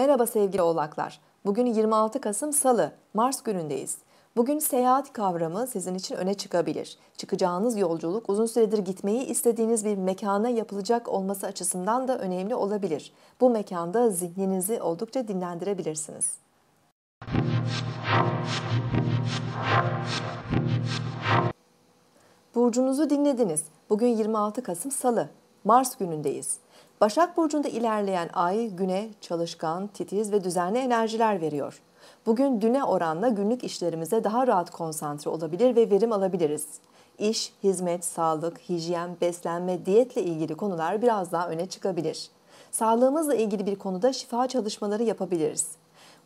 Merhaba sevgili oğlaklar. Bugün 26 Kasım Salı, Mars günündeyiz. Bugün seyahat kavramı sizin için öne çıkabilir. Çıkacağınız yolculuk uzun süredir gitmeyi istediğiniz bir mekana yapılacak olması açısından da önemli olabilir. Bu mekanda zihninizi oldukça dinlendirebilirsiniz. Burcunuzu dinlediniz. Bugün 26 Kasım Salı, Mars günündeyiz. Başak Burcu'nda ilerleyen ay güne çalışkan, titiz ve düzenli enerjiler veriyor. Bugün düne oranla günlük işlerimize daha rahat konsantre olabilir ve verim alabiliriz. İş, hizmet, sağlık, hijyen, beslenme, diyetle ilgili konular biraz daha öne çıkabilir. Sağlığımızla ilgili bir konuda şifa çalışmaları yapabiliriz.